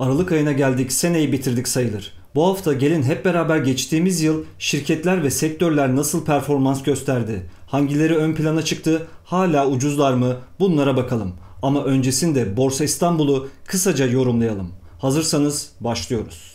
Aralık ayına geldik, seneyi bitirdik sayılır. Bu hafta gelin hep beraber geçtiğimiz yıl şirketler ve sektörler nasıl performans gösterdi? Hangileri ön plana çıktı? Hala ucuzlar mı? Bunlara bakalım. Ama öncesinde Borsa İstanbul'u kısaca yorumlayalım. Hazırsanız başlıyoruz.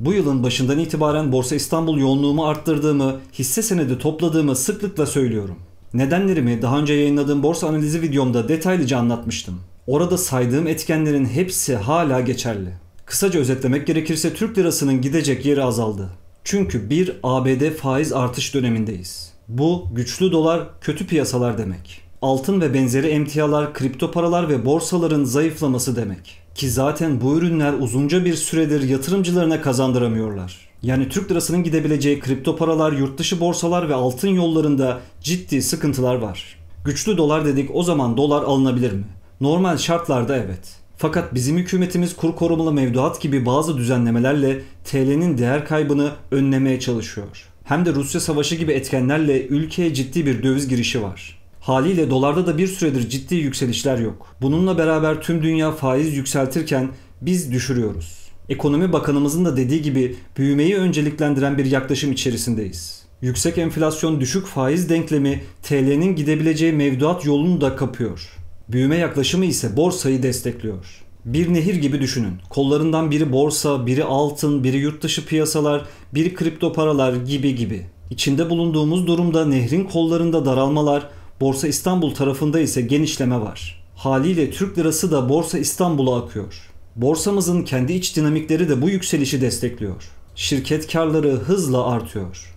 Bu yılın başından itibaren Borsa İstanbul yoğunluğumu arttırdığımı, hisse senedi topladığımı sıklıkla söylüyorum. Nedenlerimi daha önce yayınladığım borsa analizi videomda detaylıca anlatmıştım. Orada saydığım etkenlerin hepsi hala geçerli. Kısaca özetlemek gerekirse Türk lirasının gidecek yeri azaldı. Çünkü bir ABD faiz artış dönemindeyiz. Bu güçlü dolar kötü piyasalar demek. Altın ve benzeri emtialar, kripto paralar ve borsaların zayıflaması demek. Ki zaten bu ürünler uzunca bir süredir yatırımcılarına kazandıramıyorlar. Yani Türk lirasının gidebileceği kripto paralar, yurtdışı borsalar ve altın yollarında ciddi sıkıntılar var. Güçlü dolar dedik o zaman dolar alınabilir mi? Normal şartlarda evet. Fakat bizim hükümetimiz kur korumalı mevduat gibi bazı düzenlemelerle TL'nin değer kaybını önlemeye çalışıyor. Hem de Rusya savaşı gibi etkenlerle ülkeye ciddi bir döviz girişi var. Haliyle dolarda da bir süredir ciddi yükselişler yok. Bununla beraber tüm dünya faiz yükseltirken biz düşürüyoruz. Ekonomi Bakanımızın da dediği gibi büyümeyi önceliklendiren bir yaklaşım içerisindeyiz. Yüksek enflasyon düşük faiz denklemi TL'nin gidebileceği mevduat yolunu da kapıyor. Büyüme yaklaşımı ise borsayı destekliyor. Bir nehir gibi düşünün. Kollarından biri borsa, biri altın, biri yurt dışı piyasalar, biri kripto paralar gibi gibi. İçinde bulunduğumuz durumda nehrin kollarında daralmalar, Borsa İstanbul tarafında ise genişleme var. Haliyle Türk lirası da Borsa İstanbul'a akıyor. Borsamızın kendi iç dinamikleri de bu yükselişi destekliyor. Şirket karları hızla artıyor.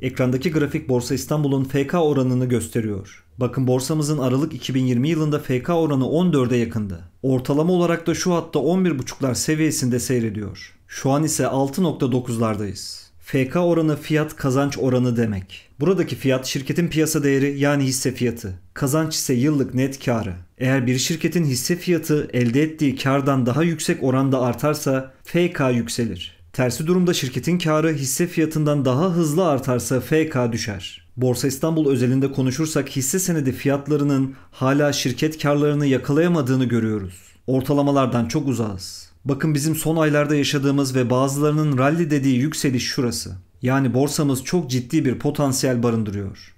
Ekrandaki grafik Borsa İstanbul'un FK oranını gösteriyor. Bakın borsamızın Aralık 2020 yılında FK oranı 14'e yakındı. Ortalama olarak da şu hatta 11.5'lar seviyesinde seyrediyor. Şu an ise 6.9'lardayız. FK oranı fiyat kazanç oranı demek. Buradaki fiyat şirketin piyasa değeri yani hisse fiyatı. Kazanç ise yıllık net karı. Eğer bir şirketin hisse fiyatı elde ettiği kardan daha yüksek oranda artarsa FK yükselir. Tersi durumda şirketin karı hisse fiyatından daha hızlı artarsa FK düşer. Borsa İstanbul özelinde konuşursak hisse senedi fiyatlarının hala şirket karlarını yakalayamadığını görüyoruz. Ortalamalardan çok uzağız. Bakın bizim son aylarda yaşadığımız ve bazılarının rally dediği yükseliş şurası. Yani borsamız çok ciddi bir potansiyel barındırıyor.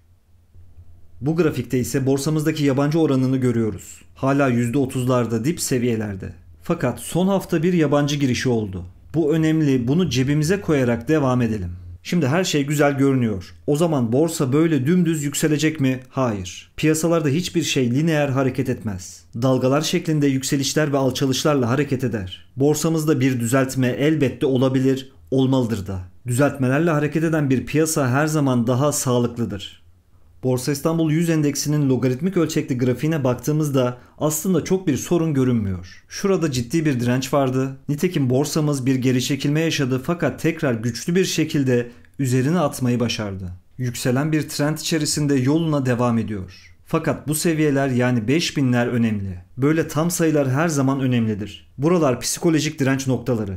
Bu grafikte ise borsamızdaki yabancı oranını görüyoruz. Hala %30'larda dip seviyelerde. Fakat son hafta bir yabancı girişi oldu. Bu önemli, bunu cebimize koyarak devam edelim. Şimdi her şey güzel görünüyor. O zaman borsa böyle dümdüz yükselecek mi? Hayır. Piyasalarda hiçbir şey lineer hareket etmez. Dalgalar şeklinde yükselişler ve alçalışlarla hareket eder. Borsamızda bir düzeltme elbette olabilir, olmalıdır da. Düzeltmelerle hareket eden bir piyasa her zaman daha sağlıklıdır. Borsa İstanbul 100 endeksinin logaritmik ölçekli grafiğine baktığımızda aslında çok bir sorun görünmüyor. Şurada ciddi bir direnç vardı. Nitekim borsamız bir geri çekilme yaşadı fakat tekrar güçlü bir şekilde üzerine atmayı başardı. Yükselen bir trend içerisinde yoluna devam ediyor. Fakat bu seviyeler yani 5000'ler önemli. Böyle tam sayılar her zaman önemlidir. Buralar psikolojik direnç noktaları.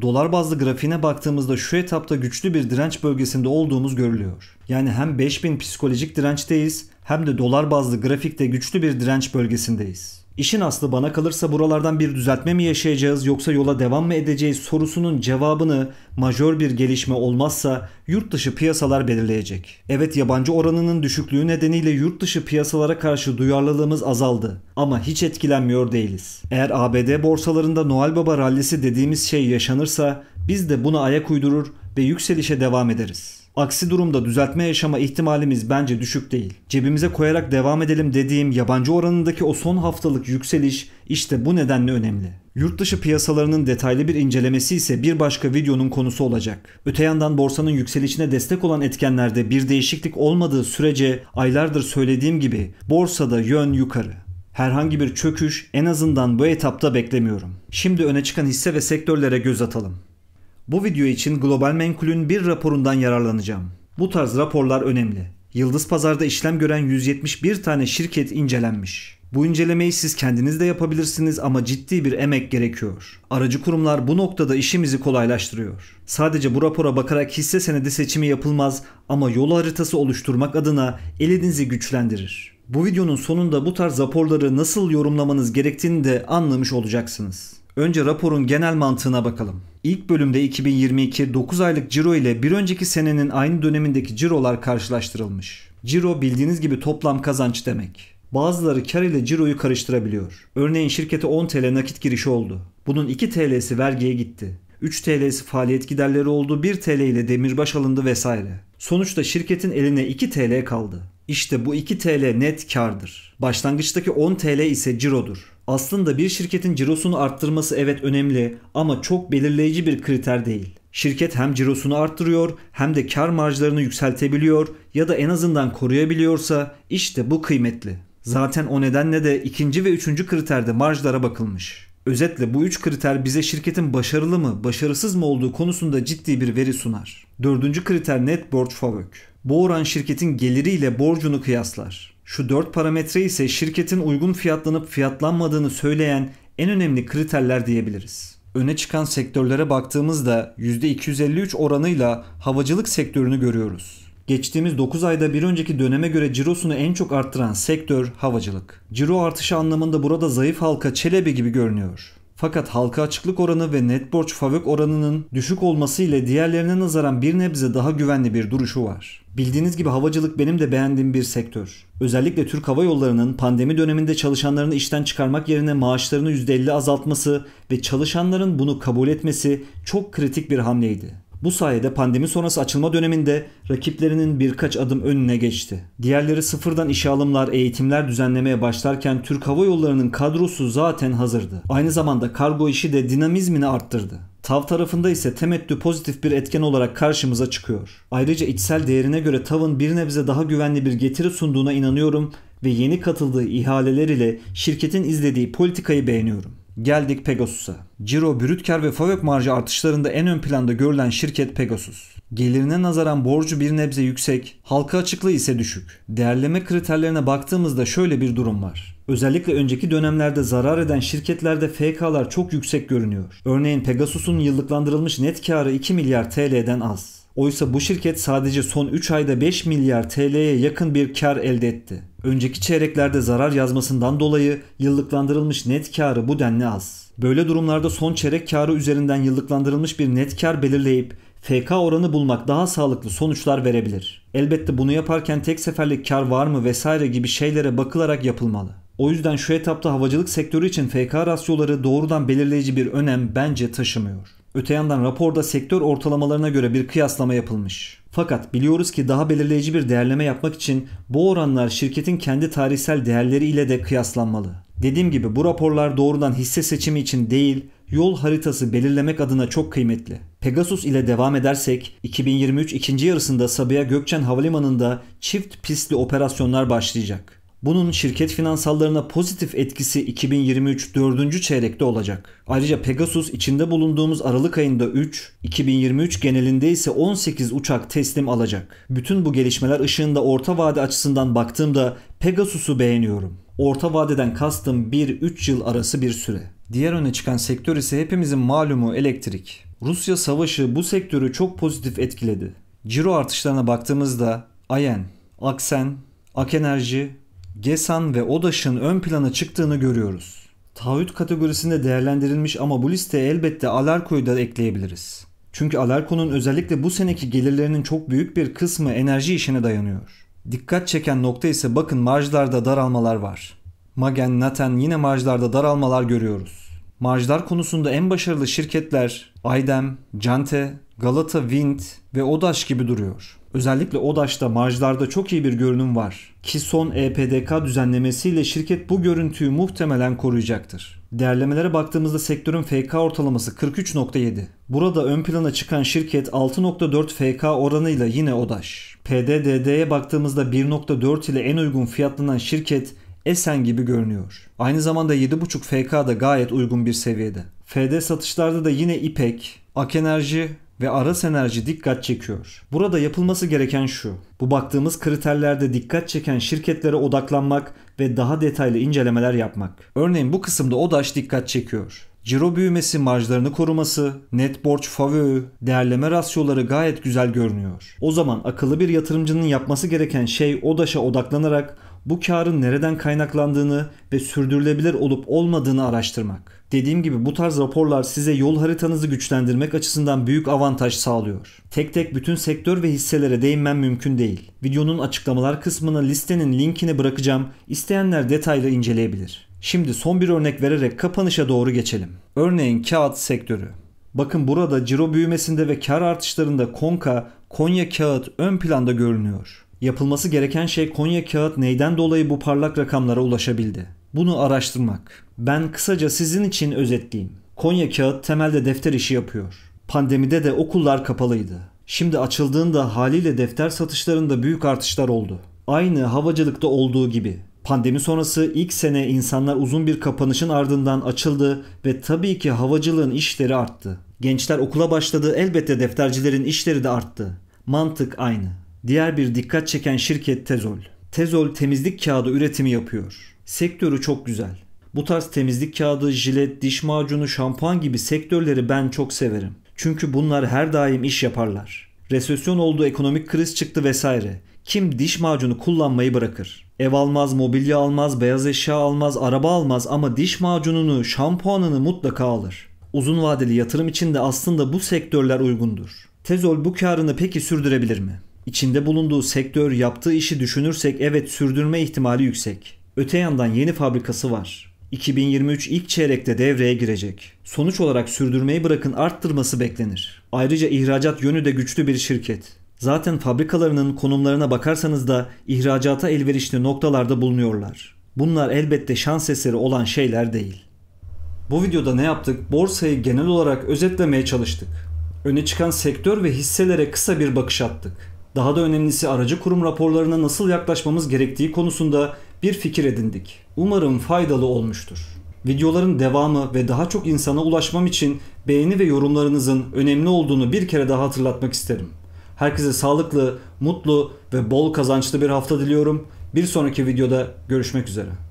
Dolar bazlı grafiğine baktığımızda şu etapta güçlü bir direnç bölgesinde olduğumuz görülüyor. Yani hem 5000 psikolojik dirençteyiz hem de dolar bazlı grafikte güçlü bir direnç bölgesindeyiz. İşin aslı bana kalırsa buralardan bir düzeltme mi yaşayacağız yoksa yola devam mı edeceğiz sorusunun cevabını majör bir gelişme olmazsa yurt dışı piyasalar belirleyecek. Evet yabancı oranının düşüklüğü nedeniyle yurt dışı piyasalara karşı duyarlılığımız azaldı ama hiç etkilenmiyor değiliz. Eğer ABD borsalarında Noel Baba rallisi dediğimiz şey yaşanırsa biz de buna ayak uydurur ve yükselişe devam ederiz. Aksi durumda düzeltme yaşama ihtimalimiz bence düşük değil. Cebimize koyarak devam edelim dediğim yabancı oranındaki o son haftalık yükseliş işte bu nedenle önemli. Yurt dışı piyasalarının detaylı bir incelemesi ise bir başka videonun konusu olacak. Öte yandan borsanın yükselişine destek olan etkenlerde bir değişiklik olmadığı sürece aylardır söylediğim gibi borsada yön yukarı. Herhangi bir çöküş en azından bu etapta beklemiyorum. Şimdi öne çıkan hisse ve sektörlere göz atalım. Bu video için Global Menkul'ün bir raporundan yararlanacağım. Bu tarz raporlar önemli. Yıldız Pazar'da işlem gören 171 tane şirket incelenmiş. Bu incelemeyi siz kendiniz de yapabilirsiniz ama ciddi bir emek gerekiyor. Aracı kurumlar bu noktada işimizi kolaylaştırıyor. Sadece bu rapora bakarak hisse senedi seçimi yapılmaz ama yol haritası oluşturmak adına elinizi güçlendirir. Bu videonun sonunda bu tarz raporları nasıl yorumlamanız gerektiğini de anlamış olacaksınız. Önce raporun genel mantığına bakalım. İlk bölümde 2022 9 aylık ciro ile bir önceki senenin aynı dönemindeki cirolar karşılaştırılmış. Ciro bildiğiniz gibi toplam kazanç demek. Bazıları kar ile ciroyu karıştırabiliyor. Örneğin şirkete 10 TL nakit girişi oldu. Bunun 2 TL'si vergiye gitti. 3 TL'si faaliyet giderleri oldu, 1 TL ile demirbaş alındı vesaire. Sonuçta şirketin eline 2 TL kaldı. İşte bu 2 TL net kardır. Başlangıçtaki 10 TL ise cirodur. Aslında bir şirketin cirosunu arttırması evet önemli ama çok belirleyici bir kriter değil. Şirket hem cirosunu arttırıyor hem de kar marjlarını yükseltebiliyor ya da en azından koruyabiliyorsa işte bu kıymetli. Zaten o nedenle de ikinci ve üçüncü kriterde marjlara bakılmış. Özetle bu üç kriter bize şirketin başarılı mı, başarısız mı olduğu konusunda ciddi bir veri sunar. Dördüncü kriter net borç fabök. Bu oran şirketin geliriyle borcunu kıyaslar. Şu dört parametre ise şirketin uygun fiyatlanıp fiyatlanmadığını söyleyen en önemli kriterler diyebiliriz. Öne çıkan sektörlere baktığımızda %253 oranıyla havacılık sektörünü görüyoruz. Geçtiğimiz 9 ayda bir önceki döneme göre cirosunu en çok arttıran sektör havacılık. Ciro artışı anlamında burada zayıf halka Çelebi gibi görünüyor. Fakat halka açıklık oranı ve net borç favök oranının düşük olması ile diğerlerine nazaran bir nebze daha güvenli bir duruşu var. Bildiğiniz gibi havacılık benim de beğendiğim bir sektör. Özellikle Türk Hava Yolları'nın pandemi döneminde çalışanlarını işten çıkarmak yerine maaşlarını %50 azaltması ve çalışanların bunu kabul etmesi çok kritik bir hamleydi. Bu sayede pandemi sonrası açılma döneminde rakiplerinin birkaç adım önüne geçti. Diğerleri sıfırdan işe alımlar, eğitimler düzenlemeye başlarken Türk Hava Yolları'nın kadrosu zaten hazırdı. Aynı zamanda kargo işi de dinamizmini arttırdı. Tav tarafında ise temettü pozitif bir etken olarak karşımıza çıkıyor. Ayrıca içsel değerine göre Tav'ın bir nebze daha güvenli bir getiri sunduğuna inanıyorum ve yeni katıldığı ihaleler ile şirketin izlediği politikayı beğeniyorum. Geldik Pegasus'a. Ciro, brüt kar ve fabrik marjı artışlarında en ön planda görülen şirket Pegasus. Gelirine nazaran borcu bir nebze yüksek, halka açıklığı ise düşük. Değerleme kriterlerine baktığımızda şöyle bir durum var. Özellikle önceki dönemlerde zarar eden şirketlerde FK'lar çok yüksek görünüyor. Örneğin Pegasus'un yıllıklandırılmış net karı 2 milyar TL'den az. Oysa bu şirket sadece son 3 ayda 5 milyar TL'ye yakın bir kar elde etti. Önceki çeyreklerde zarar yazmasından dolayı yıllıklandırılmış net karı bu denli az. Böyle durumlarda son çeyrek karı üzerinden yıllıklandırılmış bir net kar belirleyip FK oranı bulmak daha sağlıklı sonuçlar verebilir. Elbette bunu yaparken tek seferlik kar var mı vesaire gibi şeylere bakılarak yapılmalı. O yüzden şu etapta havacılık sektörü için FK rasyoları doğrudan belirleyici bir önem bence taşımıyor. Öte yandan raporda sektör ortalamalarına göre bir kıyaslama yapılmış. Fakat biliyoruz ki daha belirleyici bir değerleme yapmak için bu oranlar şirketin kendi tarihsel değerleri ile de kıyaslanmalı. Dediğim gibi bu raporlar doğrudan hisse seçimi için değil, yol haritası belirlemek adına çok kıymetli. Pegasus ile devam edersek 2023 ikinci yarısında Sabiha Gökçen Havalimanı'nda çift pistli operasyonlar başlayacak. Bunun şirket finansallarına pozitif etkisi 2023 4. çeyrekte olacak. Ayrıca Pegasus içinde bulunduğumuz Aralık ayında 3, 2023 genelinde ise 18 uçak teslim alacak. Bütün bu gelişmeler ışığında orta vade açısından baktığımda Pegasus'u beğeniyorum. Orta vadeden kastım 1-3 yıl arası bir süre. Diğer öne çıkan sektör ise hepimizin malumu elektrik. Rusya savaşı bu sektörü çok pozitif etkiledi. Ciro artışlarına baktığımızda Ayen, Aksen, Akenerji, Gesan ve Odaş'ın ön plana çıktığını görüyoruz. Taahhüt kategorisinde değerlendirilmiş ama bu listeye elbette Alarko'yu da ekleyebiliriz. Çünkü Alarko'nun özellikle bu seneki gelirlerinin çok büyük bir kısmı enerji işine dayanıyor. Dikkat çeken nokta ise bakın marjlarda daralmalar var. Magen, Naten yine marjlarda daralmalar görüyoruz. Marjlar konusunda en başarılı şirketler Aydem, Cante, Galata Wind ve Odaş gibi duruyor. Özellikle ODAŞ'ta marjlarda çok iyi bir görünüm var ki son EPDK düzenlemesiyle şirket bu görüntüyü muhtemelen koruyacaktır. Değerlemelere baktığımızda sektörün FK ortalaması 43.7. Burada ön plana çıkan şirket 6.4 FK oranıyla yine ODAŞ. PDDD'ye baktığımızda 1.4 ile en uygun fiyatlanan şirket Esen gibi görünüyor. Aynı zamanda 7.5 FK da gayet uygun bir seviyede. FD satışlarda da yine İpek, Ak Enerji ve Aras Enerji dikkat çekiyor. Burada yapılması gereken şu. Bu baktığımız kriterlerde dikkat çeken şirketlere odaklanmak ve daha detaylı incelemeler yapmak. Örneğin bu kısımda ODAŞ dikkat çekiyor. Ciro büyümesi, marjlarını koruması, net borç favöü, değerleme rasyoları gayet güzel görünüyor. O zaman akıllı bir yatırımcının yapması gereken şey ODAŞ'a odaklanarak bu karın nereden kaynaklandığını ve sürdürülebilir olup olmadığını araştırmak. Dediğim gibi bu tarz raporlar size yol haritanızı güçlendirmek açısından büyük avantaj sağlıyor. Tek tek bütün sektör ve hisselere değinmem mümkün değil. Videonun açıklamalar kısmına listenin linkini bırakacağım. İsteyenler detaylı inceleyebilir. Şimdi son bir örnek vererek kapanışa doğru geçelim. Örneğin kağıt sektörü. Bakın burada ciro büyümesinde ve kar artışlarında Konka, Konya Kağıt ön planda görünüyor. Yapılması gereken şey Konya Kağıt neyden dolayı bu parlak rakamlara ulaşabildi? Bunu araştırmak. Ben kısaca sizin için özetleyeyim. Konya Kağıt temelde defter işi yapıyor. Pandemide de okullar kapalıydı. Şimdi açıldığında haliyle defter satışlarında büyük artışlar oldu. Aynı havacılıkta olduğu gibi. Pandemi sonrası ilk sene insanlar uzun bir kapanışın ardından açıldı ve tabii ki havacılığın işleri arttı. Gençler okula başladı elbette deftercilerin işleri de arttı. Mantık aynı. Diğer bir dikkat çeken şirket Tezol. Tezol temizlik kağıdı üretimi yapıyor. Sektörü çok güzel. Bu tarz temizlik kağıdı, jilet, diş macunu, şampuan gibi sektörleri ben çok severim. Çünkü bunlar her daim iş yaparlar. Resesyon oldu, ekonomik kriz çıktı vesaire. Kim diş macunu kullanmayı bırakır? Ev almaz, mobilya almaz, beyaz eşya almaz, araba almaz ama diş macununu, şampuanını mutlaka alır. Uzun vadeli yatırım için de aslında bu sektörler uygundur. Tezol bu karını peki sürdürebilir mi? İçinde bulunduğu sektör, yaptığı işi düşünürsek evet sürdürme ihtimali yüksek. Öte yandan yeni fabrikası var. 2023 ilk çeyrekte devreye girecek. Sonuç olarak sürdürmeyi bırakın arttırması beklenir. Ayrıca ihracat yönü de güçlü bir şirket. Zaten fabrikalarının konumlarına bakarsanız da ihracata elverişli noktalarda bulunuyorlar. Bunlar elbette şans eseri olan şeyler değil. Bu videoda ne yaptık? Borsayı genel olarak özetlemeye çalıştık. Öne çıkan sektör ve hisselere kısa bir bakış attık. Daha da önemlisi aracı kurum raporlarına nasıl yaklaşmamız gerektiği konusunda bir fikir edindik. Umarım faydalı olmuştur. Videoların devamı ve daha çok insana ulaşmam için beğeni ve yorumlarınızın önemli olduğunu bir kere daha hatırlatmak isterim. Herkese sağlıklı, mutlu ve bol kazançlı bir hafta diliyorum. Bir sonraki videoda görüşmek üzere.